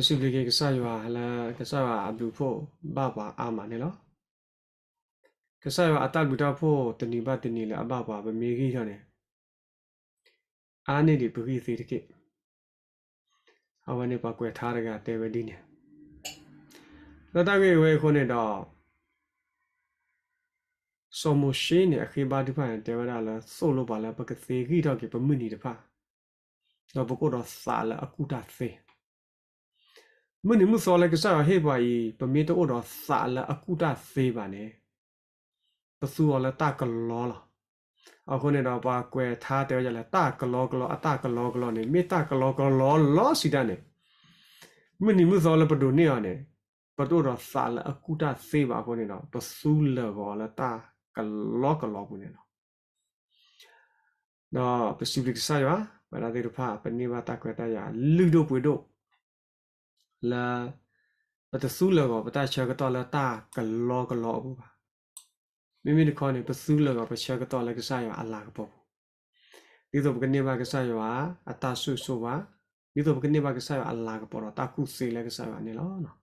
တစုလေးကကစားရွာဟလာကစားရွာအဘူဖို့ဘာဘာအာမနေလောကစားရွာအတလူတာဖို့တဏီဘတဏီလေအဘဘာဗမေကြီးရနေအာနေဒီပူကြီးသေးတကိအဝနေပါကွယ်ထားရကတေဝဒီနေသတကေဝေခုနေတော့စောမရှိနေအခေပါဒီဖန်တေဝရလာစို့လို့ပါလားပကစေကြီးတော့ကေပမှုနီတဖာတော့ဘကိုတော့စာလာအကူတာသေးမနိမှုစောလကစားဟေပါယီပမေတောတော့စာလအကုတစေပါနဲ့ပစုော်လတကလောလားအခုနေတော့ပါကွယ်ထားတယ်ရလဲတကလောကလောအတကလောကလောနေမေတကလောကလောလောစီတနဲ့မနိမှုစောလပဒုနေရနဲ့ပတုတော့စာလအကုတစေပါခုနေတော့ပစုလောလတကလောကလောခုနေတော့တော့ပစုလိကစားရပါဘာသာတွေဖာပနိဝတကွယ်တရလူတို့ပွေတို့လာပတဆူလောပတချေကတော့လာတာကလောကလောဘူးပါမိမိခေါနေပဆူလောပချေကတော့လာကစားရအလာကပေါ့ဒီတော့ကနေပါကစားရအတဆူဆူပါဒီတော့ကနေပါကစားရအလာကပေါ့တော့တခုစေလဲကစားရနေလောနော်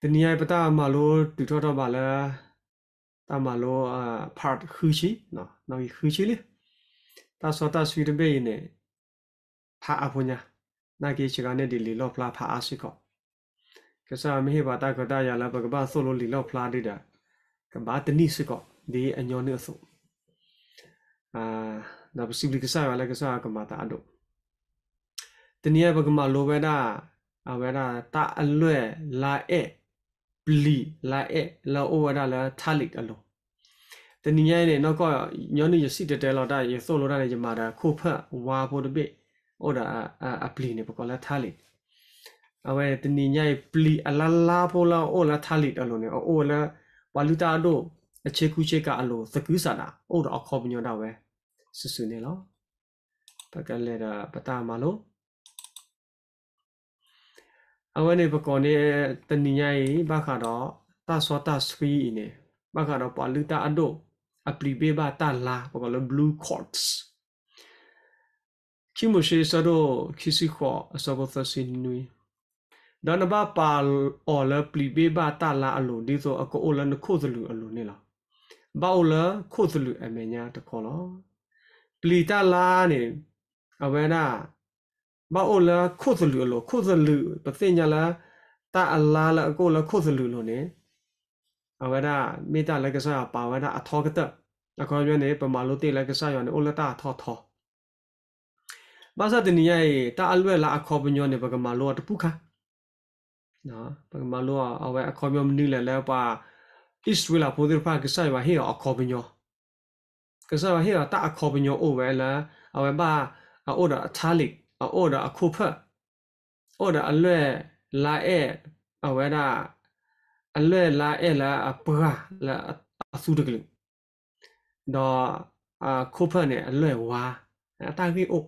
တနည်းပတမလို့တူထောတော့ပါလားတမလို့အဖတ်ခူချီနော်နော်ခူချီလေတာစောတာဆွေတပေနေဖာအဖုန်ညာနာကေချီကနေဒီလီလော့ဖလာဖာအာရှိကောကဆာမေဘာတာကတာယာလာဘကဘာဆိုလိုလီလော့ဖလာဒီတာကဘာတနိရှိကောဒီအညောနေဆိုအာဒါပစီဘလီကဆာလာကဆာကမတာအဒိုတနည်းဘကမလိုဝဲတာအဝဲတာတာအလွဲ့လာအဲ့ပလီလာအဲ့လောဝဲတာလာထာလိအလောတနည်းနဲ့တော့ကညောနေရစီတဲတဲလောက်တာရဆိုလိုတာနေဂျမာတာခိုဖတ်ဝါဖို့တပိတ်အော်ဒါအပလီနေပကောလာထားလိအဝဲတနိညာပလီအလာလာပေါ်လာအော်လာထားလိအလုံးနေအော်လာဝါလူတာတို့အခြေကူးချက်ကအလိုသကူးစာတာအော်ဒါအခေါ်ပညောတော့ပဲဆူဆူနေလောပကလက်တာပတာမလို့အဝဲနေပကောနေတနိညာဘခါတော့တဆောတဆွီနေဘခါတော့ပလူတာအတို့အပလီဘေဘာတာလာပကောလဘလူးကော့တ်စ်ခိမရှိစတော့ခိစီခေါ်အစကောသစင်နွေဒနဘပါအော်လပလီဘေဘာတလာအလိုဒီဆိုအကောလနခုသလူအလိုနေလားဘောလခုသလူအမညာတခေါ်လောပလီတလာနေအဝနာဘောလခုသလူအလိုခုသလူပသိညာလာတအလာလအကောလခုသလူလိုနေအဝနာမေတ္တာလက္ခဏာပါဝနာအထောကတအခေါ်ပြနေပမာလို့တေလက္ခဏာရောနေဩလတာထောထောဘာသာတနီရဲ့တာအလွဲ့လာအခေါ်ပညောနေပကမာလောတပုခါနော်ပကမာလောအဝဲအခေါ်မျိုးမနီလဲလဲပါอิสราเอลพูดถึงภาคซ้ายว่าเฮียอคอบิญโยก็ซ้ายว่าเฮียตาอคอบิญโยโอเวละเอาไว้บ้าเอาออดาทาลิกเอาออดาคูเพอร์ออดาอันเล่ลาเอเอาไว้ด่าอันเล่ลาเอละอปะละอสุดกลึงดออาคูเพอร์เนี่ยอันเล่วาตาพี่อก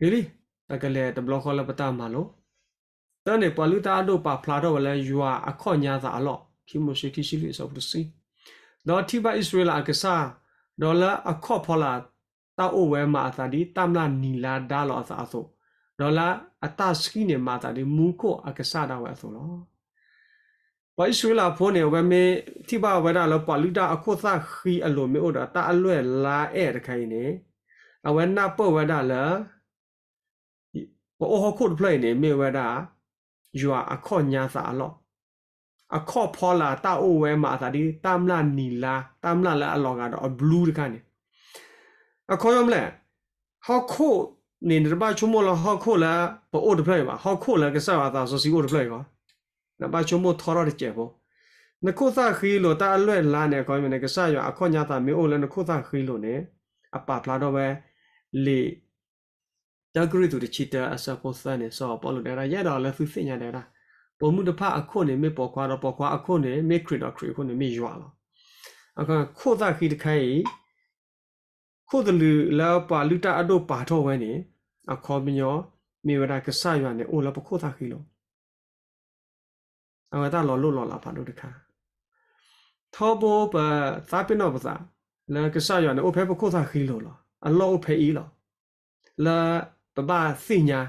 ဂီလီတကလေတဘလခလပတာမလိုတန်နေပလူတာတို့ပါဖလာတော့လဲယူဟာအခော့ညာစာအလော့ခီမိုရှိတီရှိလီဆိုပလူစီနော်တီဘဣသရေလအကစားဒေါ်လာအခော့ဖော်လာတာအိုဝဲမာသာဒီတမ်လာနီလာဒါလောအစာဆိုဒေါ်လာအတစကီနေမာသာဒီမူကိုအကစားတာဝဲဆိုလောဝိုင်းဆွေလာဖို့နေဝဲမေတိဘဝရလောပလူတာအခော့သခီအလိုမေဩတာတာအလွဲ့လာဧတခိုင်နေအဝဲနာပောဝဲတာလားโอ้โหขุดเพลเนี่ยเมเวดาอยู่อะข้อนยาสาหรออะข้อพอลาตาโอเวมาสาดีตามลานีลาตามลาละอลองอะดอบลูดกันเนี่ยอะข้อยอมแหละฮอโคเนี่ยรบาชุมโมละฮอโคละปโอดเพลมาฮอโคละกะสาวาตาซอซิโอดเพลก็นะบาชุมโมทอรอดเจ็บบ่နခုသခီလိုတာအလွဲ့လာနေကောင်းမြင်နေကစားရအခွန်ညာတာမျိုးလဲနခုသခီလိုနေအပပလာတော့ပဲလေတာဂရီသူတချီတာအစပေါ်စနေစောပေါ်လို့ဒါရရတော့လဲသူစင်ညာတယ်လားပေါ်မှုတဖအခွနဲ့မေပေါ်ခွာတော့ပေါ်ခွာအခွနဲ့မေခရတော့ခရခွနဲ့မေရွာလားအခါခိုတာခိတခိုင်ခိုတလူလာပါလူတာအတော့ပါတော့ဝဲနေအခေါ်မညောမေဝရကဆရွာနေအိုလပခိုတာခိလို့အဝတာလောလို့လောလာပါလို့တခါသောဘောပသပိနောပသာလာကဆရွာနေအိုဖဲပခိုတာခိလို့လားအလောဖဲဤလားလာပပသိညာ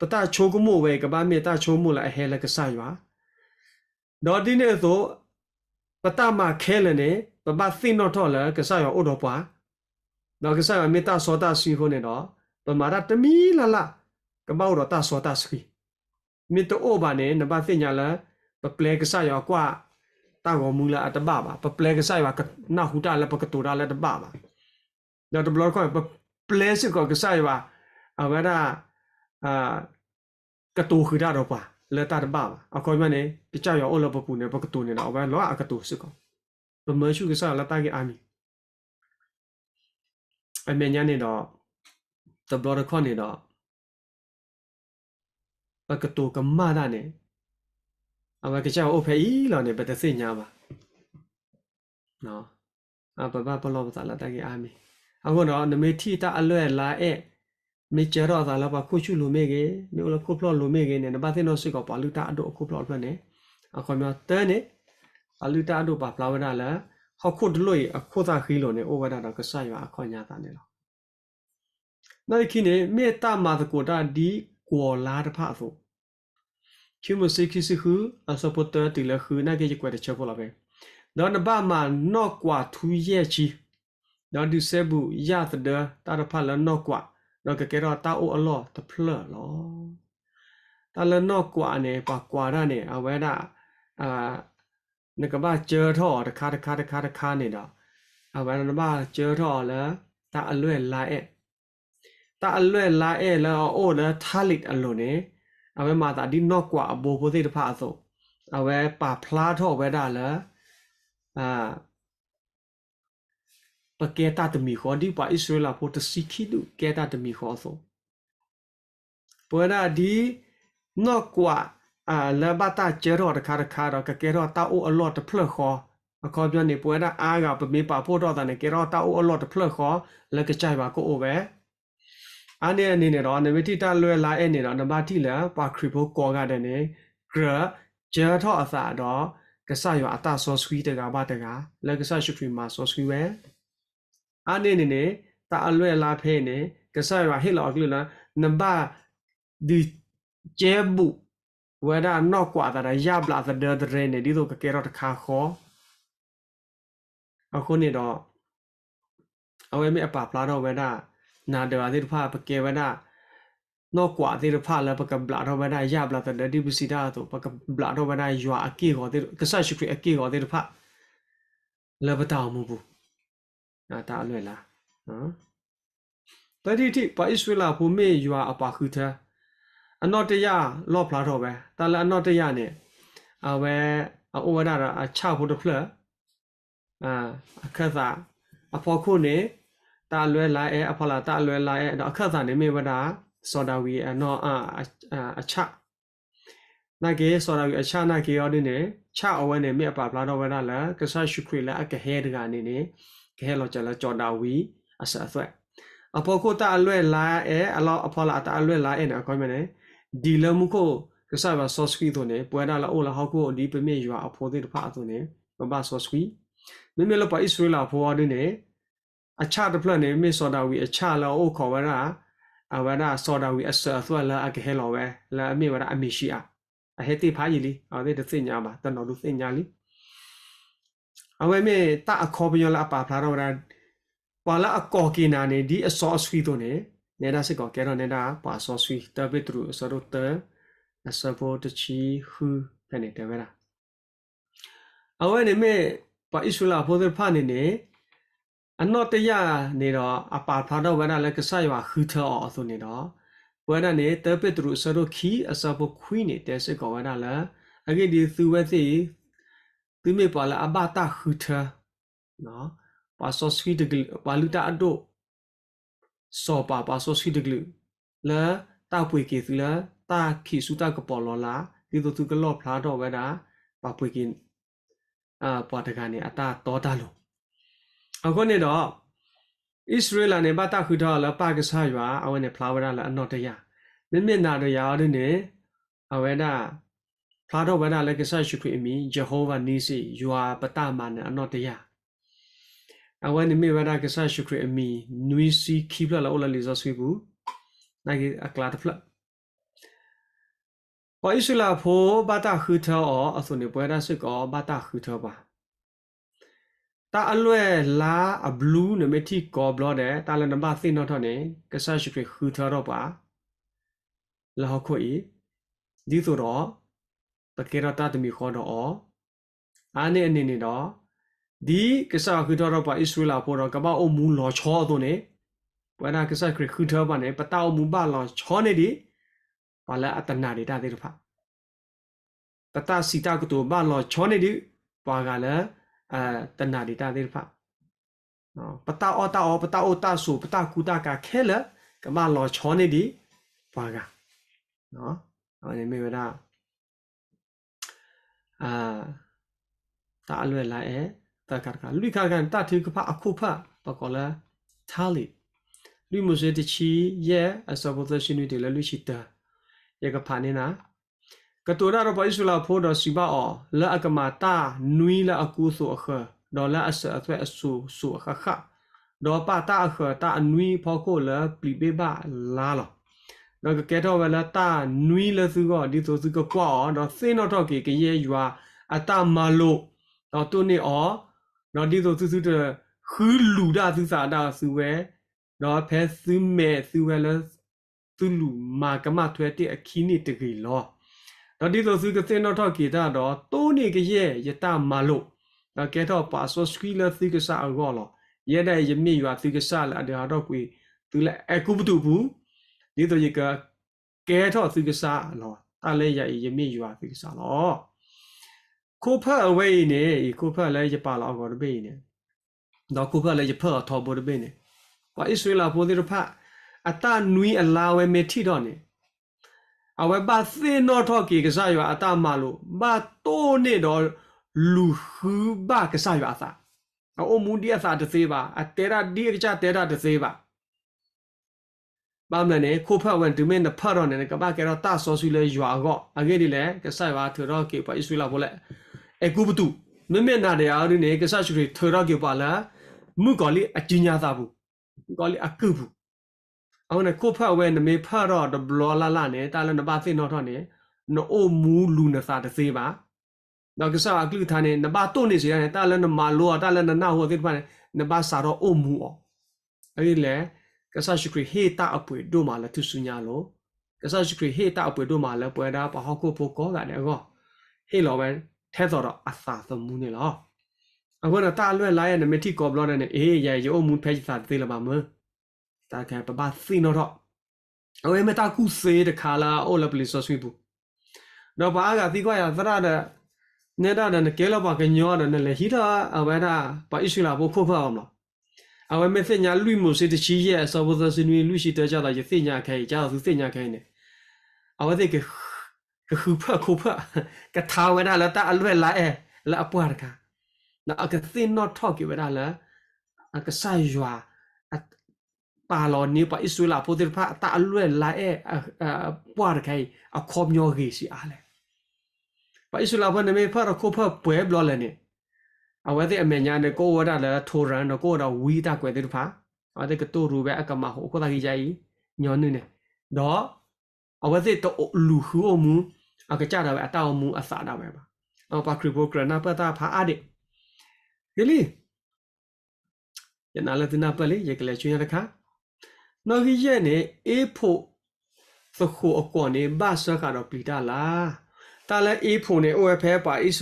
ပတချိုးကမို့ပဲကပမေတချိုးမို့လာအဟဲလကဆာယွာတော့ဒီနေ့ဆိုပတမခဲလနဲ့ပပသိနော်ထော်လာကဆာယောဥတော်ပွားတော့ကဆာမေတ္တာသောတာစီခုနဲ့တော့ပမာရတမီလာလာကမောတော်တာသောတာစီမေတ္တောဘာနဲ့နပသိညာလာပပလေကဆာယောကွာတာကောမူလာအတပပါပပလေကဆာယောကနဟူတာလည်းပကတူတာလည်းတပပါတော့ဒီဘလော့ကောပပလေစစ်ကောကဆာယော agora a katu khira ro pa le ta ba a ko ma ne ti cha yo ola pu ne ba katu ne na ba lo a katu su ko ba ma shu ge sa la ta ge ami a me nya ne do the blood ko ne do ba katu ka ma da ne a ba ge cha o phe i lo ne ba ta se nya ba no a ba ba pa lo ba sa la ta ge ami အခုတော့နမေတိတအလွဲ့လာဧမေချရောသာလပါခုချုလိုမေကေနေလခုဖလောလိုမေကေနေနဘာသိနောစိကောပါလူတာအတို့အခုဖလောလွတ်နေအခေါ်မြတဲနေအလူတာအတို့ပါပလာဝဒလာဟခုဒလွိအခုသာခီလိုနေဩဝဒတော့ကဆာရအခေါ်ညာတာနေလောနိုင်ခိနေမေတ္တာမာသကိုတာဒီကောလာတဖဆိုချီမစိခိစိခုအစပတ်တတိလခုနာကေကွယ်တချောလာပဲဒေါ်နဘာမာနော့ကွာသူရဲ့ချီဒေါ်ဒီဆေဘူးရသဒတာတဖလနော့ကွာနော်ကကဲတော့တာအိုအလောတဖလလောတာလနော့ကွာနေကွာကွာရနေအဝဲတာအာနကဘာကျေထောတခါတခါတခါတခါနေတော့အဝဲနဘာကျေထောလဲတာအလွဲ့လာအဲ့တာအလွဲ့လာအဲ့လောအိုလဲထားလိအလုံးနေအဝဲမာတာဒီနော့ကွာအဘိုးဘိုးသေးတဖအစုံအဝဲပါဖလားထောဝဲတာလဲအာပကေတာတမီခေါ်ဒီပါဣသရေလဖို့တစီခိတုကေတာတမီခေါ်ဆိုပရဒီနော့ကွာအာလဘတာကျရောတခါတခါတော့ကကေရောတာအိုအလော့တဖလခေါ်အခေါ်ပြောနေပွဲတာအားကပမေပါဖို့တော့တဲ့ကေရောတာအိုအလော့တဖလခေါ်လက်ကကြိုက်ပါကိုအိုပဲအနေအနေနဲ့တော့နဝတိတလွယ်လာအဲ့နေတော့နမတိလာပါခရီဖို့ကောကတဲ့နေဂရဂျေထောအစာတော့ကဆရောအတဆောစခွီးတကဘာတကလက်ကဆရှုခရီမာဆောစခွီးပဲအာနေနေနေတာအလွဲ့လာဖဲနေကဆရာဟိလောက်ကလနဘာဒီကျဲဘူး whether I'm not quite that I yab la the the rain ဒီတော့ကကဲတော့တခါခေါ်အခုနေတော့အဝဲမေအပါပလာတော့ဝဲနာနာတပါသေးတဖပကဲဝဲနာနော့ကွာသေးတဖလည်းပကပလာတော့ဝဲနာယပလာတဲ့ဒီပစီတာတော့ပကပလာတော့ဝဲနာယွာအကေခေါ်တဲ့ကဆတ်ရှိခရအကေခေါ်တဲ့တဖလည်းပတောင်းမှုဘူးနော်ဒါအလွယ်လားနော်တတိတိပါဣစရလာဘူမေယွာအပါခုထအနော်တရလော့ဖလာတော့ပဲတလအနော်တရနဲ့အဝဲအိုဝဒရာအချဖို့တဖလက်အာအခက်သာအဖို့ခုနေတာလွဲလာအဲအဖော်လာတာလွဲလာအဲအခက်သာနေမေဝဒာစောဒဝီအနော်အအချနာကေစောဒဝီအချနာကေရောနေချအဝဲနေမေအပါဖလာတော့ဝဲလာကဆာရှုခွေလာအကဟဲဒကနေနေဟဲလောကြလာကြော်ဒါဝီအဆအသွက်အပေါ်ကိုတာအလွဲ့လာအဲအလောအဖော်လာတာအလွဲ့လာအဲနော်ကောမနေဒီလမှုကိုကစားပါဆော့စကီတို့နေပွေတာလာအိုလာဟောက်ကိုဒီပမေရွာအဖော်တဲ့တဖအတို့နေမပါဆော့စကီမေမေလပါဣသရေလဖော်အတို့နေအချတဖလက်နေမေဆော်ဒါဝီအချလာအိုခေါ်ဝရာအဝရာဆော်ဒါဝီအဆအသွက်လာအကဟဲလောဝဲလာအမေဝရာအမေရှိအားအဟေတိဖာကြီးလီအော်တဲ့သိညာပါတတော်လူသိညာလီအဝဲမဲတာအခေါ်ပညောလာပါဖလာတော့ရာပါလာအကောကိနာနေဒီအစောဆွီတော့နေနေတာစကောကဲတော့နေတာပါစောဆွီတဘစ်ထရူအစောတော့တဲအစောဖို့တချီဟူဖနေတယ်ဗလားအဝဲနေမဲပါဣရှူလာဖိုဒဖာနေနေအနော့တရနေတော့အပါဖလာတော့ဝဲနာလက်ကဆယွာဟူထောအဆိုနေတော့ဝဲနာနေတဘစ်ထရူအစောတော့ခီအစောဖို့ခွီးနေတဲ့စကောဝဲနာလာအကိဒီသူဝဲသိသူမေပါလာအဘတာခူထနော်ပါစောစခီတကလပါလူတာအဒိုစောပါပါစောစခီတကလလာတာပွေကေသလာတာခီစုတာကပေါ်လောလာဒီတို့သူကလော့ဖလာတော့ဝဲတာပါပွေကင်းအာပွားတကနေအတာတော်တာလို့အခုနေတော့ဣသရေလနဲ့ဘာတာခူထလာပါကစားရွာအဝဲနဲ့ဖလာဝရလာအနော်တရမြင့်မြင့်နာတော့ရာတော့နေအဝဲတာဖလာတော့ဝနာလက်ကဆရှိခွေအမီယေဟောဝါနီစီယွာပတမနအနော်တရာအဝနိမေဝနာကဆရှိခွေအမီနွီစီခိပလာလောလလီဇဆွေဘူးနိုင်အကလာတဖလားဝိစုလာဖိုဘာတာခူထော အဆုန်ပွဲရစကောဘာတာခူထောပါတာအလွဲလာအဘလူးနမတိကောဘလော့တဲ့တာလနမသိနောထောနေကဆရှိခူထောတော့ပါလဟခုဤဒီဆိုတော့တကေရတာတမီခေါ်တော့အောအာနေအနေနေတော့ဒီကစားခွတော်တော့ပါဣသရေလပေါ်တော့ကပအုံမူလော်ချောတော့နေဝနာကစားခရခွတော်ပါနေပတောက်မူပါလော်ချောနေဒီပါလာအတနာတွေတာတဲ့ဖာတတစီတာကတူပါလော်ချောနေဒီပါကလည်းအတနာတွေတာတဲ့ဖာနော်ပတောက်အော်တာအော်ပတောက်အော်တာဆိုပတောက်ကူတာကခဲလကမလော်ချောနေဒီပါကနော်အဲ့ဒီမိဝဒါအာတာအလွယ်လိုက်အဲတာကာကာလူခါကန်တာတီကဖအခုဖပကောလာသာလီလူမစေတချီရဲ့အစဘောသရှင်တွေလည်းလူရှိတာရကဖာနေနာကတိုရာရပိုင်ဆူလာဖိုဒါစီဘာအောလာအကမာတာနွီလာအကူဆိုအခဒေါ်လာအစအသွဲအဆူဆူအခခဒေါ်ပါတာအခတာအနွီဖောကိုလာပလီဘေဘာလာလောတော့ကဲတော့ဝလာတာနွီလစုကဒီဆိုစုကကွာတော့စင်းတော့တော့ကေကရဲ့ယူဟာအတမလို့တော့သူနေအော်တော့ဒီဆိုစုစုတဲ့ခူးလူဒါစုစာတာစုဝဲတော့ဖဲစုမဲစုဝဲလသူလူမာကမထွဲတဲ့အခီးနေတကေလောတော့ဒီဆိုစုကစင်းတော့တော့ကေတာတော့သူနေကရဲ့ယတမလို့တော့ကဲတော့ပါဆိုစကီလသိကစားအော်လောရတဲ့ယမြင့်ယူဟာသိကစားလာတယ်တော့ကွေသူလည်းအကူမတူဘူးนี่ตัวยีกะแกท่อฟิกซาเนาะตาเลยยาอียมีอยู่อ่ะฟิกซาเนาะคูเปอร์เอาไว้เนี่ยอีคูเปอร์เลยจะปาเราก็ได้เนี่ยดอกคูเปอร์เลยจะเพิ่อทอบได้เนี่ยว่าอิสราเอลโพธิรพะอัตานุยอลาเวเมทิดอนเนี่ยအဝဘသင်းတော့ထော်ကေကစားရအတမလို့ဘာတိုးနေတော့လူဟုဘကစားရအသာအုံမူဒီအသာတသေးပါအတေရာဒီကကြတေရာတသေးပါပမ်လနဲ့ခိုဖတ်ဝန်ဒူမင်းနဖတ်တော့နဲ့ကပကေတော့တာဆောဆူလဲရွာကော့အကေဒီလဲကဆိုင်ပါထော်တော့ကေပါဣစွေလာဖို့လဲအကူပတူမမေနာတရားရင်းနဲ့ကဆရှူရီထော်တော့ကေပါလာမှုကောလီအကျညာသာဘူးကောလီအကူဘူးအောင်းနဲ့ခိုဖတ်ဝဲနမေဖတ်တော့ဒဘလောလာလာနဲ့တာလနပါသိနော်တော့နဲ့နိုအိုမူလူနစာတစေးပါတော့ကဆာကလူထားနဲ့နပါတုန်နေစီရနဲ့တာလနမာလောတာလနနာဟိုအသိတပါနဲ့နပါစာတော့အိုမူအောင်အဲ့ဒီလဲကဆာရှိခရီဟေတာအပွေဒိုမာလသူစုညာလောကဆာရှိခရီဟေတာအပွေဒိုမာလပွဲတာပဟောကိုပိုကောကနေကောဟေလောမန်ထဲတော်တော့အသာသမူးနေလောအခုတော့တာလွဲ့လာရဲ့နမတိကောဘလောနဲ့အေးရရုံမူဖဲချစာသေးလပါမတာကပပစီနော်တော့အဝဲမတာကုစေးတခါလာအိုလပလီဆိုဆွေဘူးတော့ဘာကသီကွာရသရတဲ့နေတာတဲ့ကဲလပါကညောတဲ့လည်းဟိတာအဝဲတာပါအစ်ရှိလာဖို့ခုတ်ဖောက်အောင်လားအဝဲမဲ့စညာလူမှုစေတချီရဲ့အစဘသစနွေလူရှိတကြတာရစညာခိုင်ကြသူစညာခိုင်နေအဝဲတဲ့ကခုဖခုဖကထာဝရလာတာအလွယ်လာအဲလာအပွားကနာအကစင်း not talk ဝရလာအကဆိုင်ရွာပါလောနေပါဣစုလာပိုတေဖာတာအလွယ်လာအဲအပွားခိုင်အခေါမျောကြီးစီအားလဲပါဣစုလာဘနမေဖရခုဖပွဲဘလောလဲနေအဝဲတဲ့အမေညာနဲ့ကိုဝဒလာထိုရန်တော့ကိုတော့ဝီတာကွယ်တဲ့ဖာအတဲ့ကတူရူပဲအကမဟိုကိုတာကြီးကြီးညောနုနေတော့အဝဲတဲ့တော့လူဟူမူအကကြတာပဲအတောင်မူအစတာပဲပါအပခရီပိုကရနာပတာဖာအတဲ့ဒီလီယနာလတနာပလေရကလေချွေးရတခါနော်ကြီးရဲ့နေအေးဖို့သခုအကွန်နေဘာဆွဲကတော့ပီတာလားတာလန်အေးဖုန်နဲ့ OFF ပါအစ္စ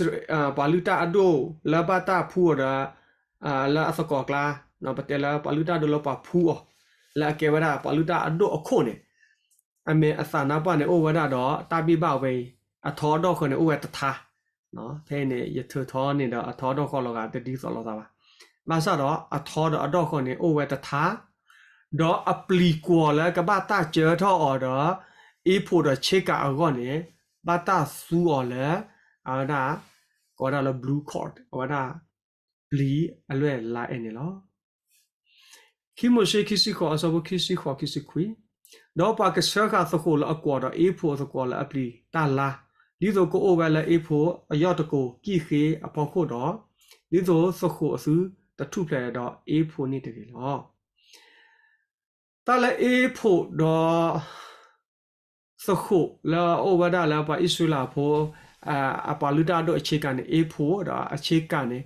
ဘာလူတာအဒိုလဘတာဖူရာအာလာအစကောကလာနော်ပတဲလာပါလူတာဒိုလပါဖူအောလာကေဝရာပါလူတာအဒိုအခွန်နဲ့အမေအသနာပနဲ့ over တော့တာပိပဝေအထောတော့ခွန်နဲ့ over တထားနော်ဖဲနေရထထောနေတော့အထောတော့ခေါ်လောကတတိဆောလောသာပါမဆတော့အထောတော့အတော့ခွန်နဲ့ over တထားတော့ apply ကွာလကဘာတာချေထောအော်တော့အေးဖို့တော့ check အကောနဲ့ဘာတာဆူော်လဲအာဒါကောဒါလဘလူးကော့တ်ဝဒါဘလီအလွဲလာအနေလောခိမရှိခိစီခေါ်အစဘခိစီခေါ်ခိစီခွီတော့ပါကဆာခါသခိုလအကွာတော့အေဖိုသကောလအပလီတာလာဒီဆိုကိုအိုဝဲလဲအေဖိုအယော့တကိုကိခေအပေါ်ခုတော့ဒီဆိုသခိုအစုတထုဖလဲတော့အေဖိုနေတကယ်လောတာလဲအေဖိုတော့သခုလာဩဝဒလာပါဣစုလာဖို့အာအပါလူတာတို့အခြေခံနေအေဖို့တော့အခြေခံနေ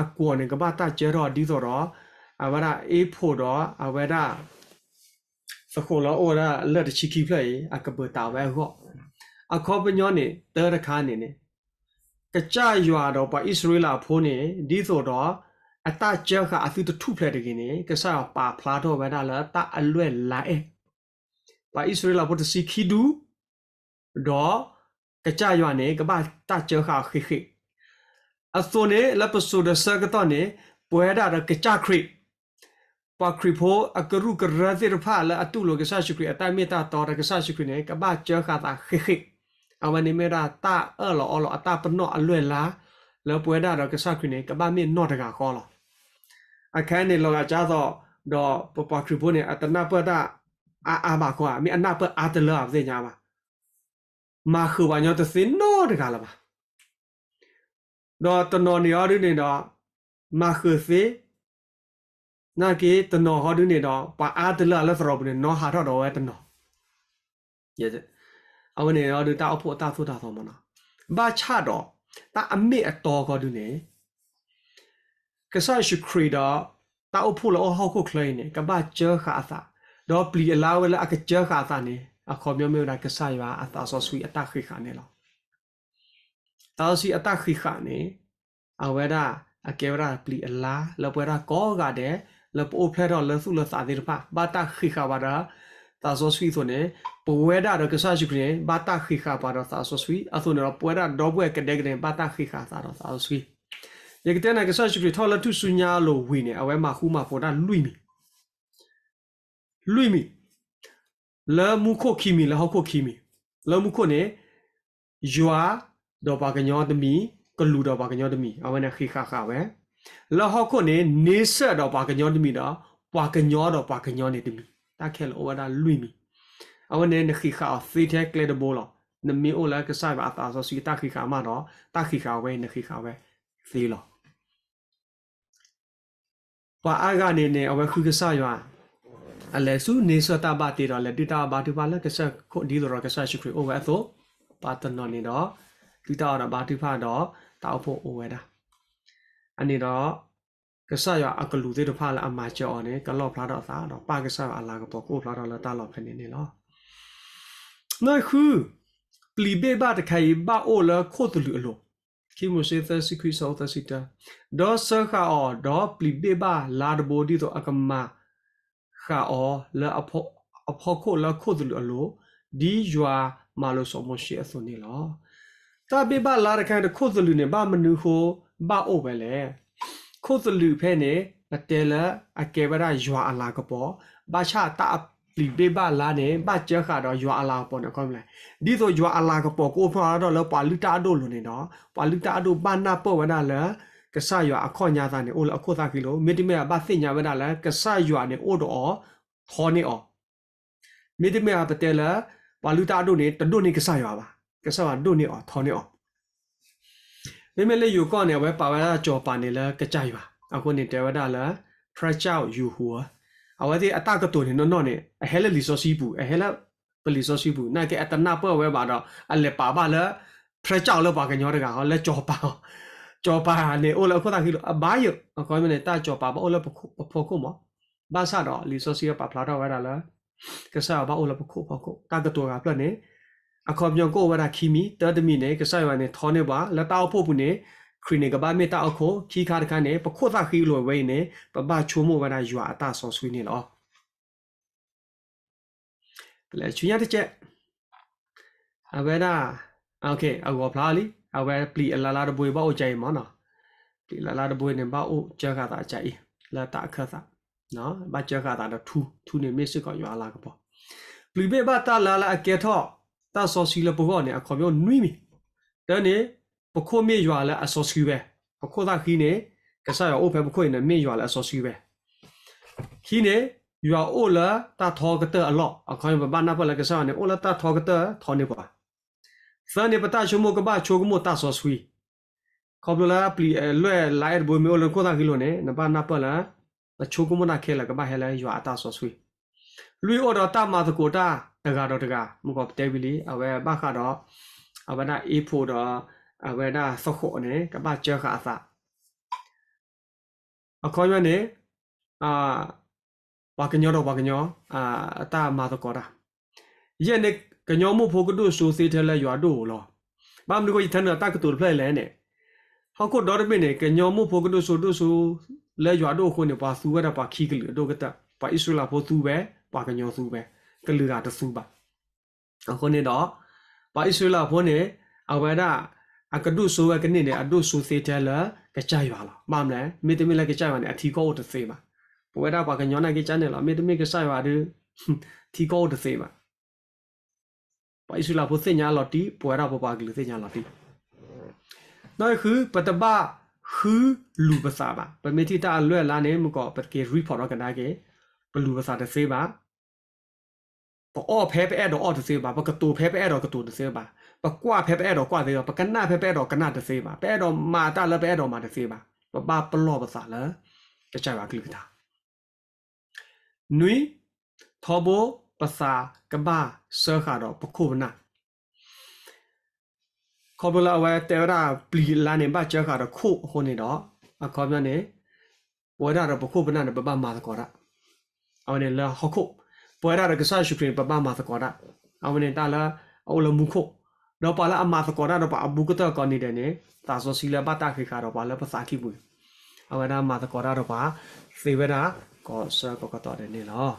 အကောနေကဘာတာကျတော့ဒီဆိုတော့အဝရအေဖို့တော့အဝရသခုလာဩရလက်ချီခိဖလေအကဘတာဝဲဟောအခောပညောနေတရခါနေနေကကြရွာတော့ပါဣသရေလဖိုးနေဒီဆိုတော့အတကြခအသုတထုဖလက်တကင်းနေကဆာပါဖလာတော့ဝဲတာလားတအလွဲ့လာအဲပါဣသရေလဘုတ်စီခီဒူဒေါ်ကကြရွာနေကဘာတချေခါခိခိအစုံနေလပစုဒဆကတော့နေပွဲတာရကကြခရိပခရိဖိုအကရုကရသေရဖာလအတုလိုကဆရှိခရိအတမေတာတော်ရကဆရှိခရိနေကဘာချေခါတာခိခိအဝနေမရာတာအော်လော်အော်လော်အတာပနော့အလွဲ့လားလောပွဲတာရကဆခရိနေကဘာမေနော့တကခေါ်လောအခန်းနေလောကကြသောတော့ပပခရိဖိုနေအတနာပဒအာအာမခွာမိအနာပအာတလောအစညာပါမာခူဘာညောတစင်နောတကလာပါတော့တနော်နေရတဲ့နေတော့မာခူစေနာကေတနော်ဟောတဲ့နေတော့ပါအာတလလက်စရောဘနေနော်ဟာတော့တော့ဝဲတနော်ရဲ့အဝနေရတဲ့တာအဖို့အတာဆိုတာဆိုမနော်ဘာချတော့တာအမေအတော်ကောတူနေကဆာရှိခရီတော့တာအဖို့လောဟောက်ခုခလိုင်းနေကဘာချခါသာတော့ပလီအလာဝဲလာအကချခါသာနေအခေါ်မျိုးမျိုးလာကစားရအတာဆောဆူအတာခိခာနေလောတာဆီအတာခိခာနေအဝဲရာအကေဝရာပလီအလာ လပွဲရာကောကတဲ့လပိုဖလက်တော့လဆုလစာဒီရပါဘာတာခိခာဝရာတာဆောဆူဆိုနေပွဲရာတော့ကစားရှိခရင်ဘာတာခိခာပါတော့တာဆောဆူအဆုနေတော့ပွဲရာတော့ပွဲကတဲ့ကတဲ့ဘာတာခိခာသာတော့တာဆူရကတဲ့နာကစားရှိခရင်ထော်လထုဆုညာလိုဝင်နေအဝဲမှာဟူမှာပေါ်တာလွိမိလွိမိလာမှုခုခီမီလာဟခုခီမီလာမှုခုနေယွာတော့ပါကညောသမီကလူတော့ပါကညောသမီအဝနခိခခပဲလာဟခုနေနေဆက်တော့ပါကညောသမီတော့ပါကညောတော့ပါကညောနေသမီတခဲလောဝဒါလွိမီအဝနေနခိခအဖေတဲ့ကလေဒဘောလောနမီအိုလာကဆိုင်ပါအသာဆိုစီတခိခမတော့တခိခဝဲနခိခဝဲသီလောပါအားကနေနေအဝခုကဆရွာအလဲစုနေစတာဘာတီတော်လဲတူတာဘာတူပါလဲကဆက်ခုဒီတော်ကဆက်ရှိခွေအိုဝဲသောပါတနော်နေတော့တူတာတော်ဘာတူဖာတော့တောက်ဖို့အိုဝဲတာအနေတော့ကဆရအကလူသေးတဖာလာအမချော်နေကလော့ဖလာတော့သာတော့ပါကဆရအလာကပေါ်ကိုဖလာတော့လာတာလော့ဖနေနေလောနိုင်ခုပလီဘေဘာတခိုင်ဘာအိုလာခိုတလူအလောခီမိုစေသစီခွီဆောသစီတာဒေါ်ဆခါအော်ဒေါ်ပလီဘေဘာလာဒဘိုဒီတော့အကမာခါအောလအဖို့အဖို့ကိုလခုဒလူအလိုဒီယွာမာလိုဆိုမရှိအစုံနေလောတာပိပလာရခိုင်တခုဒလူနေဘာမနူဟိုဘာအိုပဲလေခုဒလူဖဲနေအတဲလအကေဘရာယွာအလာကပေါ်ဘာချာတာပလီပေပါလာနေဘာချခါတော့ယွာအလာပေါ်နော်ကောင်းမလားဒီဆိုယွာအလာကပေါ်ကိုဖော်တော့လောပါလူတာတို့လုံနေတော့ပါလူတာတို့ပါနာပေါ်ဝနာလားကဆရွာအခေါ်ညာသားနေအိုလအခေါ်သားကီလိုမိတိမေအပသိညာဝဒလာကဆရွာနေအိုတော်ခေါ်နေအော်မိတိမေအပတဲလာဘာလူတာတို့နေတတို့နေကဆရွာပါကဆရွာတို့နေအော်ထော်နေအော်မိမလေးယူကောနေဝဲပါဝလာကြော်ပါနေလာကကြရွာအခုနေတေဝဒလာထရချောက်ယူဟောအဝတိအတကတုန်နေနော်နေအဟဲလလီဆိုစီဘူးအဟဲလပလီဆိုစီဘူးနာကေအတနာပွဲဝဲပါတော့အလေပါပါလာထရချောက်လောက်ပါကညောတကဟောလက်ကြော်ပါဟော chopane ola khota khilo abayo koimene ta chopa ba ola pho ko mo ba sa do li so si pa phla do wa da la ka sa ba ola pho pho ko ta ka to ga plat ne a kho myon ko wa da khi mi ta de mi ne ka sa wa ne tho ne ba la ta pho pu ne khri ne ga ba me ta akho khi kha da ka ne pa kho ta khi lo we ne pa ba chu mo wa da ywa ta so sui ne lo le chu ya de che a ba da okay a go phla li အဝဲပလီအလာလာတပွေပေါ့ကြိုင်မနော်ပလီလာလာတပွေနေပေါ့အိုကြက်ခါတာကြိုင်လာတာခါသာနော်ဘာကြက်ခါတာတော့ထူထူနေမစ်စစ်ကောရွာလာကပေါ့ပလီဘေဘာတာလာလာအကေထော့တာဆော်စီလပကောနေအခေါ်ပြောနွိမီတန်းနေပခိုးမြေရွာလာအဆော်စီပဲပခိုးတာခီးနေကဆာရောအိုဖဲပခိုးနေမြေရွာလာအဆော်စီပဲခီးနေရွာအိုလာတာထောကတဲ့အလော့အခေါ်ဘာနာပလကဆာနေအိုလာတာထောကတဲ့ထောနေပါသန်နေပတာချုံမကဘာချိုကမတာဆောဆွီခေါပလလာပလီလွဲလိုက်ဘိုမေလကိုတာကီလိုနေနပါနာပလာချိုကမနာခဲလာကဘာဟဲလာရွာတာဆောဆွီလူအော်တော်တာမာသကိုတာတကတော့တကမကောတဲပီလီအဝဲဘခါတော့အဝနာအေးဖို့တော့အဝနာစခိုနေကဘာကြခါသာအခေါ်ရနေအာဘာကညောတော့ဘာကညောအာအတာမာသကိုတာရဲ့ကညောမှုဖိုကတုဆိုစေထလဲရွာတို့လောဘာမလို့ကိုထန်တာကတူဖလဲလဲနဲ့ဟောက်ကိုဒေါ်ရမင်းနဲ့ကညောမှုဖိုကတုဆိုတို့ဆိုလဲရွာတို့ခုန်ပါစုရတာပါခီကလူတို့ကတပါဣစရလာဖို့သူပဲပါကညောစုပဲကလူကတစုပါအခုနေတော့ပါဣစရလာဖို့နဲ့အဝဒအကဒုဆိုဝကနိနဲ့အဒုဆိုစေတလာကကြရွာလာမမလဲမေတ္တမီလကကြရွာနဲ့အထီကောတစေပါပဝဒပါကညောနိုင်ကကြနဲ့လားမေတ္တမီကကြရွာတူထီကောတစေပါอิสุลาพุสิญญาลอติปวยราปปากิลสิญญาลอตินั่นคือปตบะคือลูภาษาบะเป็นมิติตาล้วยลาเนี่ยมึงก็เป็นเกรีพอร์ตกันได้เกเป็นลูภาษาแต่เสียบะปอ้อแพ้ไปแอดอกอ้อแต่เสียบะปกระตูแพ้ไปแอดอกกระตูแต่เสียบะปกว่าแพ้ไปแอดอกกว่าแต่เสียบะปกันหน้าแพ้ไปแอดอกกันหน้าแต่เสียบะแพ้ดอกมาตาแล้วแพ้ดอกมาแต่เสียบะปบ้าปลอภาษาแล้วจะใช้ว่ากิลกตานุ้ยทอโบပစာကဘာဆခါတော့ပခုဗနာခေါ်ဘလာဝဲတေရာပလီလာနေဘာချခါတော့ခုဟိုနေတော့အခေါ်ပြန်နေပွဲရတော့ပခုဗနာနဲ့ပပမာသကောရအော်နေလာဟခုပွဲရတော့ကဆာရှုခရင်ပပမာသကောရအော်နေတာလာအော်လမှုခုတော့ပါလာအမာသကောရတော့ပါအဘူးကတော့ကောနေတယ်နေတာဆိုစီလာဘတာခေခါတော့ပါလာပစာခိဘူးအဝနာမာသကောရတော့ပါသေဝရာကောဆာကောကတော့နေလော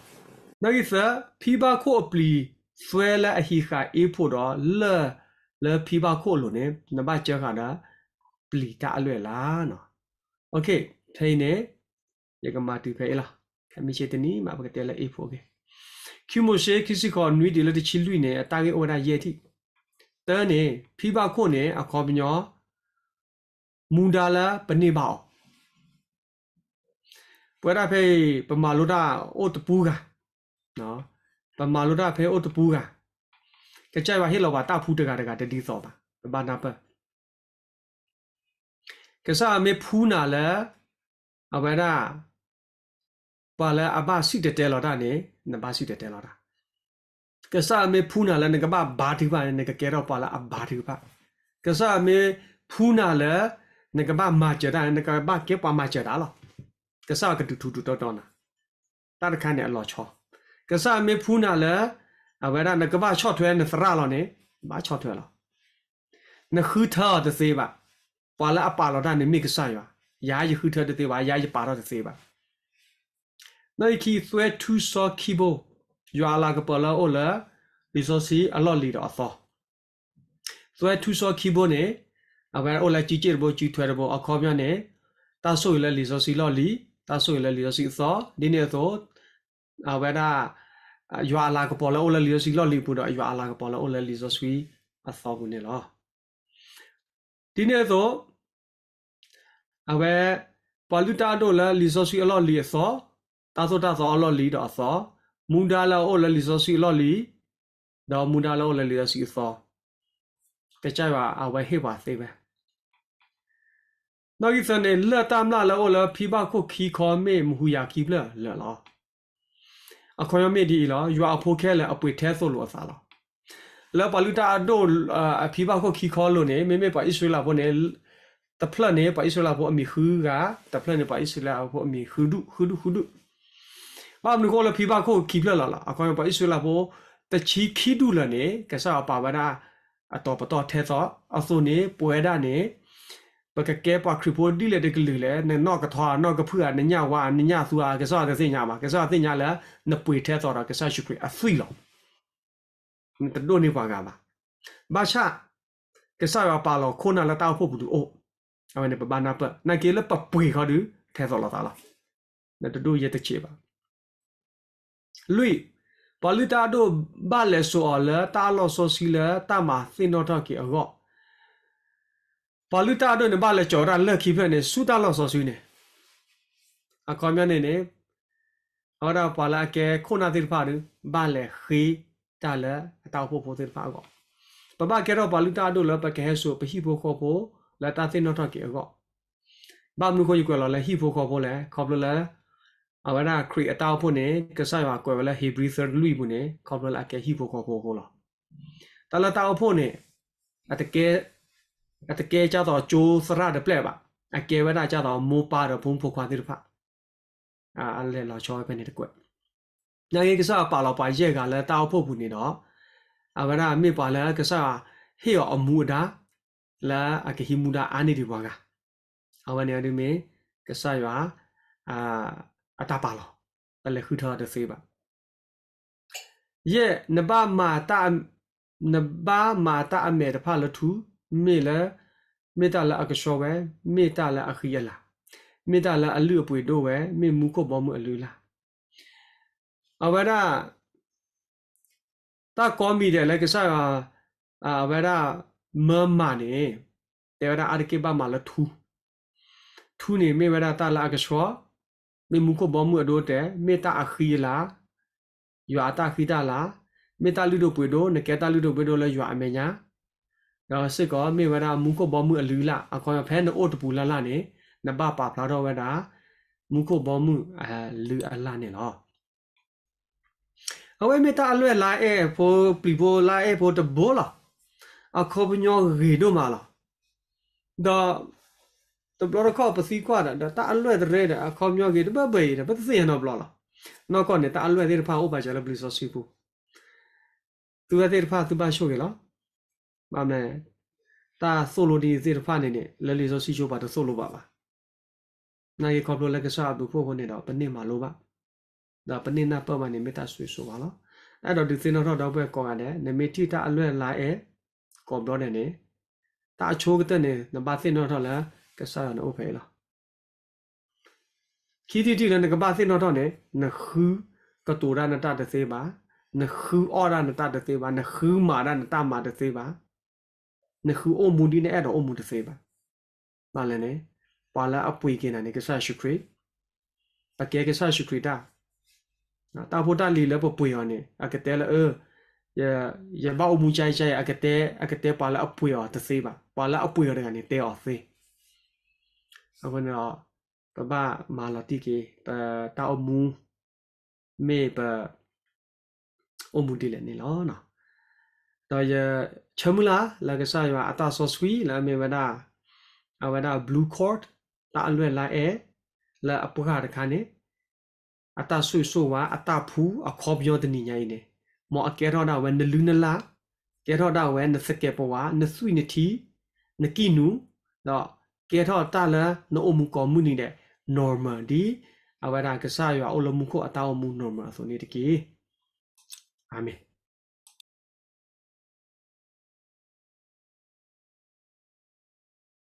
那意思，琵琶课不离虽然一下一步到了了琵琶课了呢，那把讲下呢，不离大略啦呢。OK，他呢，一个马对开了，看没写的你马不给带了一步的。去某些去是靠女的了的情侣呢，大概我那也的，但呢琵琶课呢啊考不鸟，木达了不内包，不然配不马路大我都不干。နော်ပမာလိုတာဖဲအိုတပူကကကြိုက်ပါဟစ်လောပါတဖူးတကတကတတိစောပါပမာနာပကစားမေဖူးနာလဲအဘရာပါလဲအပါစီတတဲလောတာနေနပါစီတတဲလောတာကစားမေဖူးနာလဲငကပဘာတိပါနေငကကဲတော့ပါလာအဘာတိပါကစားမေဖူးနာလဲငကပမာကြတာငကပကဲပါမာကြတာလောကစားကတူတူတော်တော်နာတတခန့်နဲ့အလောချောကဆာမေဖူနာလဲအဝဲရနကဘာချော့ထွဲနစရလောနေဘာချော့ထွဲလောနခူထာတစေပါပါလာအပါလောတာနေမိကဆာယောယာယခူထာတစေပါယာယပါတော့တစေပါနိုင်ခီသွဲထူစောခီဘိုယွာလာကပလောအိုလာလီဆိုစီအလော့လီတော့အသောသွဲထူစောခီဘိုနေအဝဲအိုလာជីချေဘိုជីထွဲဘောအခေါ်မြနဲ့တာဆိုရလဲလီဆိုစီလော့လီတာဆိုရလဲလီဆိုစီအသောဒီနေသောအဝဲဒါရွာလာကပေါ်လောလလီစီလောလီပူတော့ရွာလာကပေါ်လောလလီဆိုဆွီအသောကူနေလောဒီနေ့ဆိုအဝဲပလူတာတို့လလီဆိုဆွီအလောလီအသောတာသောတာသောအလောလီတော့အသောမူဒါလောလလီဆိုဆွီလောလီတော့မူဒါလောလလီဆိုဆွီအသောကကြွာအဝဲဟေပါသေးပဲနောက်ဤစနေလတ်တမ်လာလောလဖီဘခုခီခေါ်မေမဟူယာခီဘလလောအခွန်ရမီဒီလောယူအဖိုခဲလဲအပွေထဲဆိုလို့အစားလောလောပလူတာတို့အဖိဘခုခီခေါ်လို့နေမေမေပါဣစရလာဖို့နေတဖလနေပါဣစရလာဖို့အမိခူးကတဖလနေပါဣစရလာဖို့အမိခူဒုခူဒုခူဒုမမလို့လဖိဘခုခီပြလာလာအခွန်ရပါဣစရလာဖို့တချီခီဒုလနေကစားပါဝနာအတော်ပတော်ထဲသောအစုံနေပွဲတာနေပကကဲပါခရပိုဒီလေတကလူလေနဲ့နော့ကထွာနော့ကဖူအနညဝါနညဆူအာကဆောကစိညာမှာကဆောသိညာလဲနပွေထဲတော်တာကဆောရှိခရအသီလောတတို့နေပါကပါဘာချကဆောရပါလောခိုနာလတောက်ဖို့ဘူးသူအိုအမေပပနာပနကေလပပွေခါဒူထဲတော်လာတာလားနဲ့တတို့ရတချေပါလွိပလူတာတို့ဘာလဲဆိုအော်လဲတာလောဆိုစီလဲတာမသင်တော်တော့ကေအော့ဘာလူတာအတွက်နဘလဲကြော်တာလက်ခိဖက်နေစူတာလောက်စော်ဆွေးနေအကောမြနေနေဟောတာပါလာကဲခုနတိဖာရဘာလဲခိတာလဲအတောက်ဖို့ဖို့တိဖာကောပပကဲတော့ဘာလူတာတို့လပကဲဆိုပဟိဖို့ခေါ်ဖို့လတာသိနော့ထကေကောဘာမလို့ကိုယူကွယ်လော်လဲဟိဖို့ခေါ်ဖို့လဲခေါ်လို့လဲအဝနာခရီအတောက်ဖို့နေကဆာရွာကွယ်လဲဟေဘရီသလူဘူးနေခေါ်လို့လဲကဲဟိဖို့ခေါ်ဖို့ကောလောတလတာဖို့နေအတကယ်အတကယ်ကြတော့ဂျိုးစရတပလက်ပါအကယ်ဝဲတာကြတော့မိုးပါတော့ဘုံဖို့ခွာတိတဖအာအလဲလောချောပဲနေတကွညာကြီးကစားပါလောပါရဲ့ကလည်းတာဖို့ဘူးနေတော့အဝရအမိပါလည်းကစားဟေရအမူဒါလာအကဟိမူဒါအာနေဒီဘွားကအဝနေရမေကစားရွာအာအတပါလောအလဲခုထားတဲ့စေးပါရဲ့နဘာမာတာနဘာမာတာအမေတဖလထူမေလမေတ္တာလာအကရှောပဲမေတ္တာလာအခရလာ မေတ္တာလာအလူအပွေတို့ပဲမေမူခုဘောမှုအလူလာအဝရတာကောမီတယ်လည်းကစားအဝရမမနေတေဝရအရကေပါမလထူထူနေမေဝရတာလာအကရှော မေမူခုဘောမှုအတို့တဲ့မေတ္တာအခရလာယွာတာခိတာလာမေတ္တာလူတို့ပွေတို့နကေတာလူတို့ပွေတို့လည်းယွာအမေညာနော်စစ်ကောမေဝရမူခုဘောမှုအလူလာ အခေါ်ဖဲနို့တပူလာလာနေနပပါဖလာတော့ဝတာမူခုဘောမှုအလူအလာနေလောအဝဲမေတာအလွဲ့လာအေဖိုပလီဖိုလာအေဖိုတဘောလာအခေါ်ပညောရေတို့မာလာဒါတဘလကောပစီကွာတာတာအလွဲ့တဲ့တဲ့အခေါ်မျောကြီးတပပေတပသစီရနော်ဘလောလာနော်ကောနေတာအလွဲ့တဲ့ဖာဥပါချလာဘလီဆိုစီဘူးသူရတဲ့ဖာသူပါရှိုးကလား mamy ta solo di zir fa ne ne le le so si cho ba to solo ba ba na ye khop lo le ka sa du pho ko ne da pa ne ma lo ba da pa ne na pa ma ne meta sui so ba lo အဲ့တော့ဒီစင်တော့တော့ဘက်ကောရတယ်နမေတိတာအလွဲ့လာအဲကောဘတော့နေနေတာအချိုးကတဲ့နေနပါစင်တော့လာကဆာရနိုဖေလာခီတီတီလည်းကပါစင်တော့နေနခူးကတူရနတတသေးပါနခူးအော်ရနတတသေးပါနခူးမာရနတမာတသေးပါနခုအိုမူဒီနဲ့အဲ့တော့အိုမူတစေပါမာလန်နဲ့ပါလာအပွေကင်းနဲ့ကဆာရှုခရစ်ပကေကဆာရှုခရစ်တာနော်တာဖို့တလီလည်းပပွေရောနဲ့အကတဲလည်းအဲရရဘောက်မူချိုင်ချိုင်အကတဲအကတဲပါလာအပွေရောတစေပါပါလာအပွေရောတဲ့ကနေတဲအောင်စေအခုနော်ပပမာလာတိကေတာအမူမေပအမူဒီလည်းနေလောနော်ဒါရချမူလာလာကစားရအတာဆော့စွီလာမေဝဒာအဝဒာဘလူးကော့တာအလွဲ့လာအဲလာအပူဟာတခါနေအတာဆွေဆိုဝါအတာဖူအခေါ်ပြောတနိညာရင်နေမောအကဲတော့တာဝဲနလူးနလာကဲတော့တာဝဲနစကေပေါ်ဝါနဆွီနတီနကိနူတော့ကဲတော့တာလာနိုအမှုကောမှုနေတဲ့ normal ဒီအဝဒာကစားရအလမှုကိုအတာအမှု normal ဆိုနေတကီအာမင်